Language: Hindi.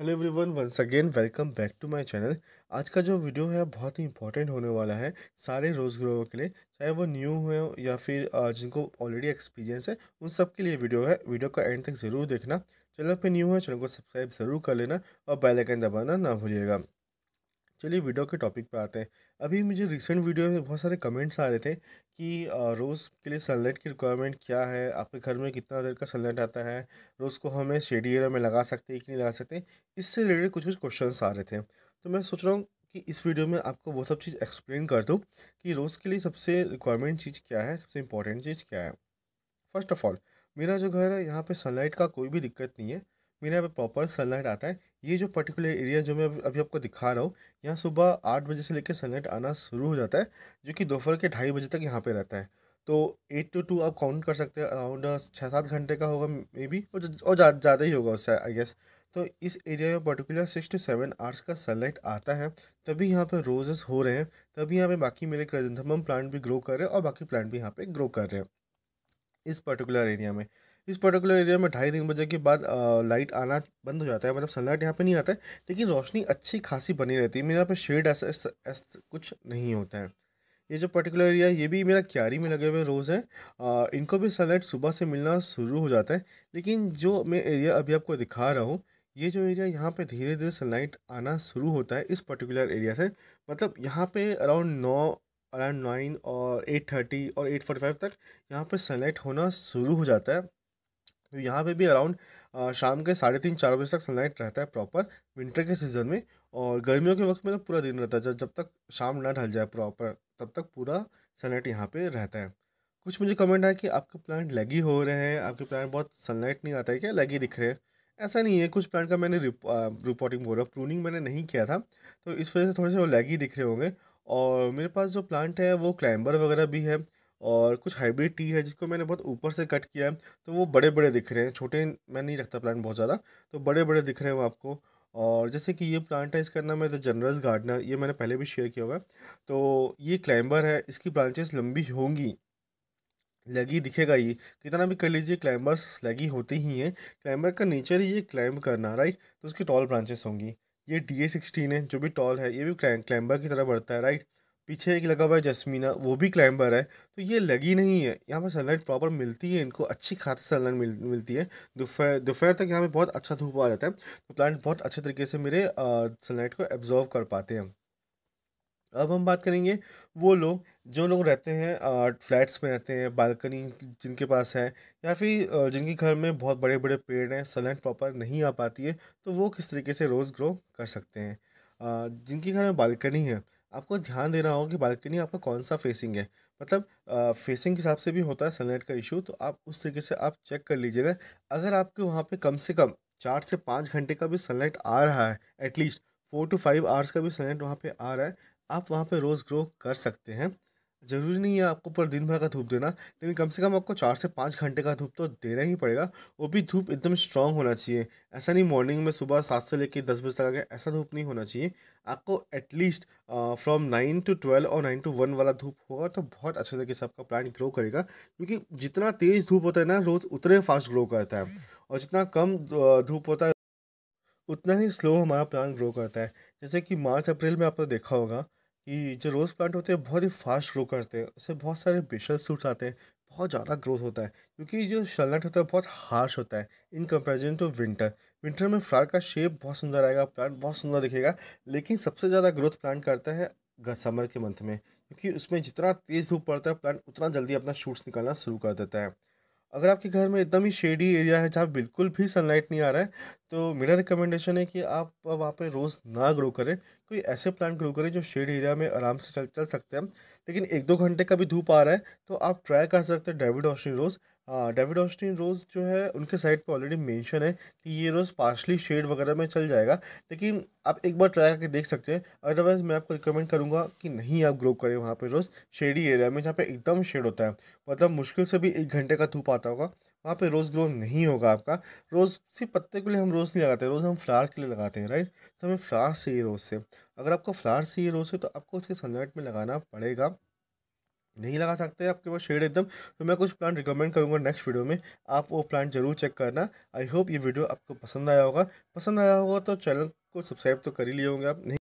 hello everyone once again welcome back to my channel आज का जो वीडियो है बहुत ही इंपॉर्टेंट होने वाला है सारे रोजगारों के लिए चाहे वो न्यू हो या फिर जिनको ऑलरेडी एक्सपीरियंस है उन सब के लिए वीडियो है वीडियो का एंड तक ज़रूर देखना चैनल पे न्यू है चैनल को सब्सक्राइब ज़रूर कर लेना और बेलाइकन दबाना ना भूलिएगा चलिए वीडियो के टॉपिक पर आते हैं अभी मुझे रिसेंट वीडियो में बहुत सारे कमेंट्स आ रहे थे कि रोज़ के लिए सनलाइट की रिक्वायरमेंट क्या है आपके घर में कितना देर का सनलाइट आता है रोज़ को हमें शेडी एरिया में लगा सकते हैं कि नहीं लगा सकते इससे रिलेटेड कुछ कुछ क्वेश्चन आ रहे थे तो मैं सोच रहा हूँ कि इस वीडियो में आपको वो सब चीज़ एक्सप्लेन कर दूँ कि रोज़ के लिए सबसे रिक्वायरमेंट चीज़ क्या है सबसे इंपॉर्टेंट चीज़ क्या है फर्स्ट ऑफ ऑल मेरा जो घर है यहाँ पर सनलाइट का कोई भी दिक्कत नहीं है मेरे यहाँ पर प्रॉपर सनलाइट आता है ये जो पर्टिकुलर एरिया जो मैं अभी आपको दिखा रहा हूँ यहाँ सुबह आठ बजे से लेकर सनलाइट आना शुरू हो जाता है जो कि दोपहर के ढाई बजे तक यहाँ पे रहता है तो एट टू टू आप काउंट कर सकते हैं अराउंड छः सात घंटे का होगा मे बी और ज़्यादा जा, ही होगा उससे आई गेस तो इस एरिया में particular six to seven hours का सनलाइट आता है तभी यहाँ पे रोजेस हो रहे हैं तभी यहाँ पे बाकी मेरे क्रेजेंथमम प्लांट भी ग्रो कर रहे हैं और बाकी प्लांट भी यहाँ पे ग्रो कर रहे हैं इस पर्टिकुलर एरिया में इस पर्टिकुलर एरिया में ढाई तीन बजे के बाद लाइट आना बंद हो जाता है मतलब सनलाइट यहाँ पे नहीं आता है लेकिन रोशनी अच्छी खासी बनी रहती है मेरे यहाँ पे शेड ऐसा ऐसा कुछ नहीं होता है ये जो पर्टिकुलर एरिया ये भी मेरा क्यारी में लगे हुए रोज़ है आ, इनको भी सनलाइट सुबह से मिलना शुरू हो जाता है लेकिन जो मैं एरिया अभी आपको दिखा रहा हूँ ये जो एरिया यहाँ पे धीरे धीरे सनलाइट आना शुरू होता है इस पर्टिकुलर एरिया से मतलब यहाँ पे अराउंड नौ अराउंड नाइन और एट थर्टी और एट फोर्टी फाइव तक यहाँ पे सनलाइट होना शुरू हो जाता है तो यहाँ पे भी अराउंड शाम के साढ़े तीन चार बजे तक सनलाइट रहता है प्रॉपर विंटर के सीज़न में और गर्मियों के वक्त में तो पूरा दिन रहता है जब तक शाम ना ढल जाए प्रॉपर तब तक पूरा सनलाइट यहाँ पे रहता है कुछ मुझे कमेंट आया कि आपके प्लांट लगी हो रहे हैं आपके प्लांट बहुत सनलाइट नहीं आता है क्या लगी दिख रहे हैं ऐसा नहीं है कुछ प्लांट का मैंने रिपोर्टिंग बोल रहा प्रूनिंग मैंने नहीं किया था तो इस वजह से थोड़े से वो लैगी दिख रहे होंगे और मेरे पास जो प्लांट है वो क्लाइंबर वगैरह भी है और कुछ हाइब्रिड टी है जिसको मैंने बहुत ऊपर से कट किया है तो वो बड़े बड़े दिख रहे हैं छोटे मैं नहीं रखता प्लांट बहुत ज़्यादा तो बड़े बड़े दिख रहे हैं वो आपको और जैसे कि ये प्लांट है इसका नाम है द जनरल गार्डनर ये मैंने पहले भी शेयर किया हुआ है तो ये क्लाइंबर है इसकी ब्रांचेस लंबी होंगी लगी दिखेगा ये कितना भी कर लीजिए क्लाइंबर्स लगी होती ही हैं क्लाइंबर का नेचर ही ये क्लाइंब करना राइट तो उसकी टॉल ब्रांचेस होंगी ये डी ए सिक्सटीन है जो भी टॉल है ये भी क्लाइंबर की तरह बढ़ता है राइट पीछे एक लगा हुआ है जसमीना वो भी क्लाइंबर है तो ये लगी नहीं है यहाँ पर सनलाइट प्रॉपर मिलती है इनको अच्छी खासी सनलाइट मिल, मिलती है दोपहर दोपहर तक यहाँ पे बहुत अच्छा धूप आ जाता है तो प्लांट बहुत अच्छे तरीके से मेरे सनलाइट को एब्जॉर्व कर पाते हैं अब हम बात करेंगे वो लोग जो लोग रहते हैं फ्लैट्स में रहते हैं बालकनी जिनके पास है या फिर जिनके घर में बहुत बड़े बड़े पेड़ हैं सनलाइट प्रॉपर नहीं आ पाती है तो वो किस तरीके से रोज़ ग्रो कर सकते हैं जिनके घर में बालकनी है आपको ध्यान देना होगा कि बालकनी आपका कौन सा फेसिंग है मतलब आ, फेसिंग के हिसाब से भी होता है सनलाइट का इशू तो आप उस तरीके से आप चेक कर लीजिएगा अगर आपके वहाँ पे कम से कम चार से पाँच घंटे का भी सनलाइट आ रहा है at least four to five hours का भी सनलाइट वहाँ पे आ रहा है आप वहाँ पे रोज़ ग्रो कर सकते हैं ज़रूरी नहीं है आपको पूरा दिन भर का धूप देना लेकिन कम से कम आपको चार से पाँच घंटे का धूप तो देना ही पड़ेगा वो भी धूप एकदम स्ट्रांग होना चाहिए ऐसा नहीं मॉर्निंग में सुबह सात से लेकर दस बजे तक का ऐसा धूप नहीं होना चाहिए आपको at least from nine to twelve और नाइन टू वन वाला धूप होगा तो बहुत अच्छे तरीके से आपका प्लांट ग्रो करेगा क्योंकि जितना तेज़ धूप होता है ना रोज़ उतने फास्ट ग्रो करता है और जितना कम धूप होता है उतना ही स्लो हमारा प्लांट ग्रो करता है जैसे कि मार्च अप्रैल में आपने देखा होगा कि जो रोज़ प्लांट होते हैं बहुत ही फास्ट ग्रो करते हैं उससे बहुत सारे बेशल सूट्स आते हैं बहुत ज़्यादा ग्रोथ होता है क्योंकि जो शलनट होता है बहुत हार्श होता है in comparison to winter winter में फ्लावर का शेप बहुत सुंदर आएगा प्लांट बहुत सुंदर दिखेगा लेकिन सबसे ज़्यादा ग्रोथ प्लांट करता है समर के मंथ में क्योंकि उसमें जितना तेज़ धूप पड़ता है प्लांट उतना जल्दी अपना शूट्स निकालना शुरू कर देता है अगर आपके घर में एकदम ही शेडी एरिया है जहाँ बिल्कुल भी सनलाइट नहीं आ रहा है तो मेरा रिकमेंडेशन है कि आप वहाँ पे रोज़ ना ग्रो करें कोई ऐसे प्लांट ग्रो करें जो शेड एरिया में आराम से चल चल सकते हैं लेकिन एक दो घंटे का भी धूप आ रहा है तो आप ट्राई कर सकते हैं David Austin rose David Austin rose जो है उनके साइट पे ऑलरेडी मेंशन है कि ये रोज़ पार्शली शेड वगैरह में चल जाएगा लेकिन आप एक बार ट्राई करके देख सकते हैं अदरवाइज़ मैं आपको रिकमेंड करूँगा कि नहीं आप ग्रो करें वहाँ पर रोज़ शेडी एरिया में जहाँ पर एकदम शेड होता है मतलब मुश्किल से भी एक घंटे का धूप आता होगा वहाँ पर रोज़ ग्रो नहीं होगा आपका रोज़ सिर्फ पत्ते के लिए हम रोज़ नहीं लगाते रोज़ हम फ्लावर के लिए लगाते हैं राइट तो हमें फ्लावर चाहिए रोज़ से अगर आपको फ्लावर चाहिए रोज़ से तो आपको उसके सनलाइट में लगाना पड़ेगा नहीं लगा सकते आपके पास शेड एकदम तो मैं कुछ प्लांट रिकमेंड करूँगा नेक्स्ट वीडियो में आप वो प्लांट जरूर चेक करना आई होप ये वीडियो आपको पसंद आया होगा पसंद आया होगा तो चैनल को सब्सक्राइब तो कर ही लिए होंगे आप नहीं